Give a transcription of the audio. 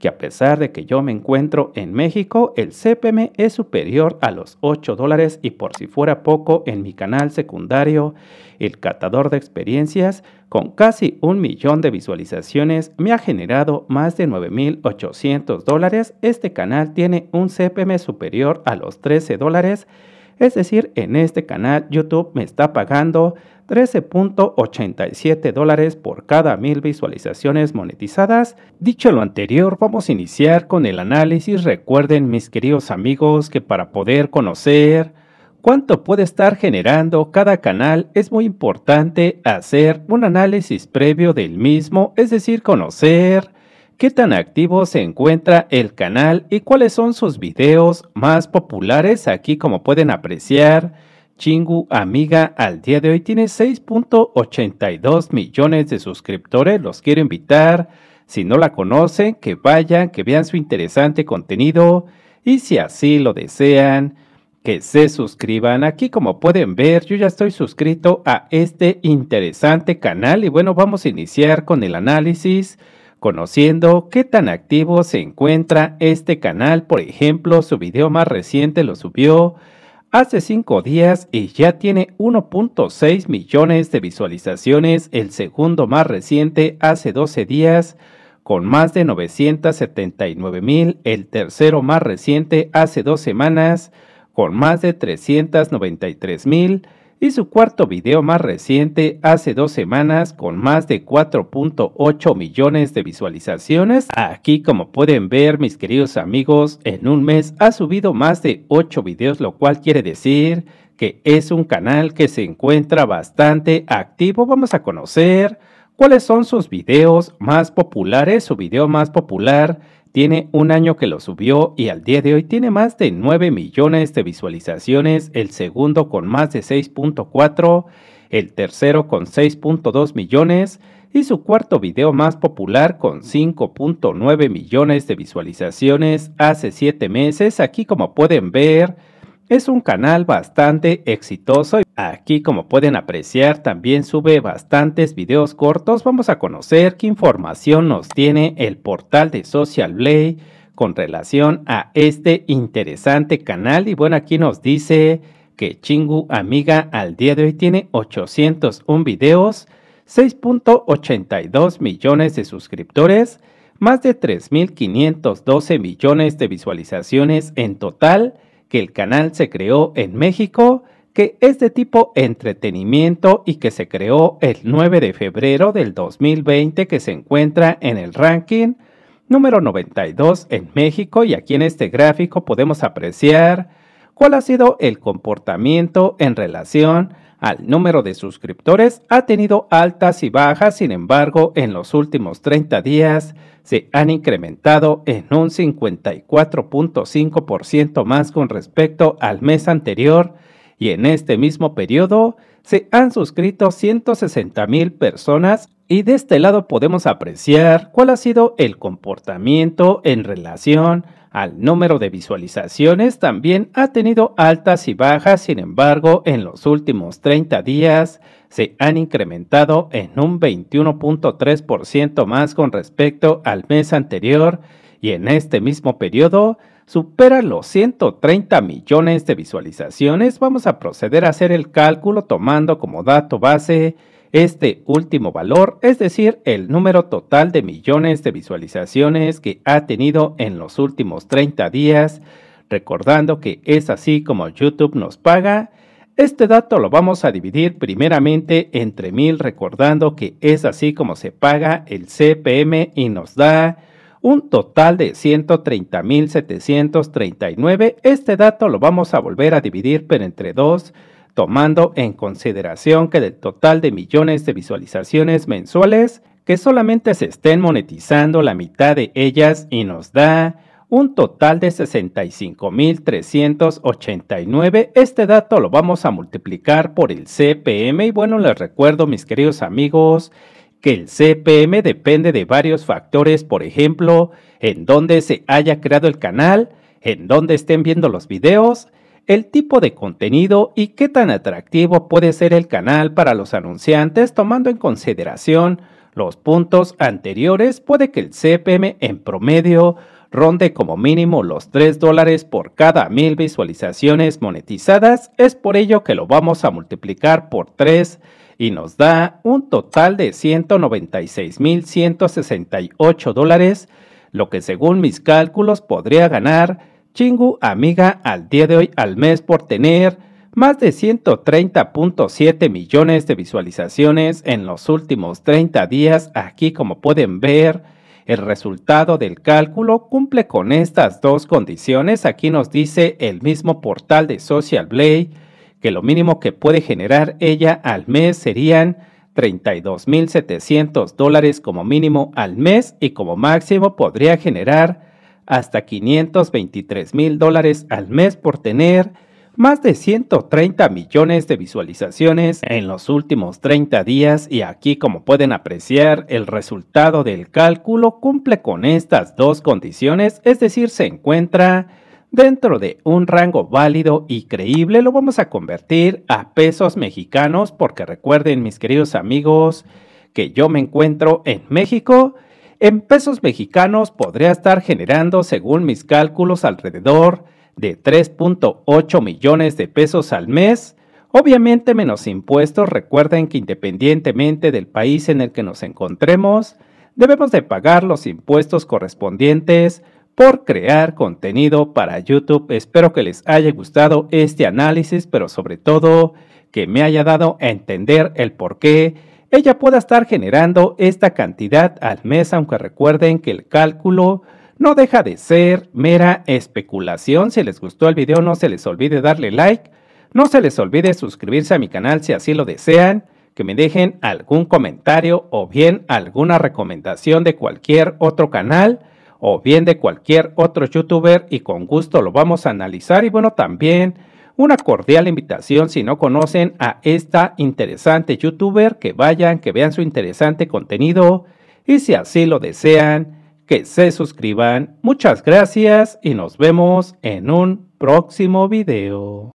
que a pesar de que yo me encuentro en México, el CPM es superior a los 8 dólares y por si fuera poco, en mi canal secundario, el catador de experiencias, con casi un millón de visualizaciones, me ha generado más de 9.800 dólares. Este canal tiene un CPM superior a los 13 dólares es decir, en este canal YouTube me está pagando 13.87 dólares por cada mil visualizaciones monetizadas. Dicho lo anterior, vamos a iniciar con el análisis. Recuerden, mis queridos amigos, que para poder conocer cuánto puede estar generando cada canal, es muy importante hacer un análisis previo del mismo, es decir, conocer ¿Qué tan activo se encuentra el canal y cuáles son sus videos más populares? Aquí como pueden apreciar, Chingu Amiga al día de hoy tiene 6.82 millones de suscriptores. Los quiero invitar, si no la conocen, que vayan, que vean su interesante contenido y si así lo desean, que se suscriban. Aquí como pueden ver, yo ya estoy suscrito a este interesante canal y bueno, vamos a iniciar con el análisis conociendo qué tan activo se encuentra este canal. Por ejemplo, su video más reciente lo subió hace 5 días y ya tiene 1.6 millones de visualizaciones. El segundo más reciente hace 12 días con más de 979 mil. El tercero más reciente hace dos semanas con más de 393 mil y su cuarto video más reciente hace dos semanas con más de 4.8 millones de visualizaciones. Aquí como pueden ver mis queridos amigos, en un mes ha subido más de 8 videos lo cual quiere decir que es un canal que se encuentra bastante activo. Vamos a conocer cuáles son sus videos más populares, su video más popular tiene un año que lo subió y al día de hoy tiene más de 9 millones de visualizaciones, el segundo con más de 6.4, el tercero con 6.2 millones y su cuarto video más popular con 5.9 millones de visualizaciones hace 7 meses. Aquí como pueden ver, es un canal bastante exitoso. y Aquí como pueden apreciar también sube bastantes videos cortos. Vamos a conocer qué información nos tiene el portal de Social Blade con relación a este interesante canal. Y bueno, aquí nos dice que Chingu Amiga al día de hoy tiene 801 videos, 6.82 millones de suscriptores, más de 3.512 millones de visualizaciones en total que el canal se creó en México, que es de tipo entretenimiento y que se creó el 9 de febrero del 2020 que se encuentra en el ranking número 92 en México y aquí en este gráfico podemos apreciar cuál ha sido el comportamiento en relación al número de suscriptores ha tenido altas y bajas, sin embargo, en los últimos 30 días se han incrementado en un 54.5% más con respecto al mes anterior y en este mismo periodo se han suscrito 160 mil personas y de este lado podemos apreciar cuál ha sido el comportamiento en relación al número de visualizaciones también ha tenido altas y bajas, sin embargo, en los últimos 30 días se han incrementado en un 21.3% más con respecto al mes anterior y en este mismo periodo supera los 130 millones de visualizaciones. Vamos a proceder a hacer el cálculo tomando como dato base este último valor, es decir, el número total de millones de visualizaciones que ha tenido en los últimos 30 días, recordando que es así como YouTube nos paga, este dato lo vamos a dividir primeramente entre mil, recordando que es así como se paga el CPM y nos da un total de 130.739. Este dato lo vamos a volver a dividir pero entre dos, tomando en consideración que del total de millones de visualizaciones mensuales, que solamente se estén monetizando la mitad de ellas y nos da un total de 65.389. Este dato lo vamos a multiplicar por el CPM y bueno, les recuerdo mis queridos amigos que el CPM depende de varios factores, por ejemplo, en dónde se haya creado el canal, en dónde estén viendo los videos, el tipo de contenido y qué tan atractivo puede ser el canal para los anunciantes tomando en consideración los puntos anteriores puede que el CPM en promedio ronde como mínimo los 3 dólares por cada mil visualizaciones monetizadas, es por ello que lo vamos a multiplicar por 3 y nos da un total de 196.168 dólares, lo que según mis cálculos podría ganar Chingu amiga al día de hoy al mes por tener más de 130.7 millones de visualizaciones en los últimos 30 días. Aquí como pueden ver, el resultado del cálculo cumple con estas dos condiciones. Aquí nos dice el mismo portal de Social Blade que lo mínimo que puede generar ella al mes serían 32.700 dólares como mínimo al mes y como máximo podría generar hasta 523 mil dólares al mes por tener más de 130 millones de visualizaciones en los últimos 30 días y aquí como pueden apreciar el resultado del cálculo cumple con estas dos condiciones, es decir, se encuentra dentro de un rango válido y creíble, lo vamos a convertir a pesos mexicanos porque recuerden mis queridos amigos que yo me encuentro en México en pesos mexicanos podría estar generando, según mis cálculos, alrededor de 3.8 millones de pesos al mes, obviamente menos impuestos. Recuerden que independientemente del país en el que nos encontremos, debemos de pagar los impuestos correspondientes por crear contenido para YouTube. Espero que les haya gustado este análisis, pero sobre todo que me haya dado a entender el por qué ella pueda estar generando esta cantidad al mes, aunque recuerden que el cálculo no deja de ser mera especulación. Si les gustó el video, no se les olvide darle like, no se les olvide suscribirse a mi canal si así lo desean, que me dejen algún comentario o bien alguna recomendación de cualquier otro canal o bien de cualquier otro youtuber y con gusto lo vamos a analizar y bueno, también una cordial invitación si no conocen a esta interesante youtuber, que vayan, que vean su interesante contenido y si así lo desean, que se suscriban. Muchas gracias y nos vemos en un próximo video.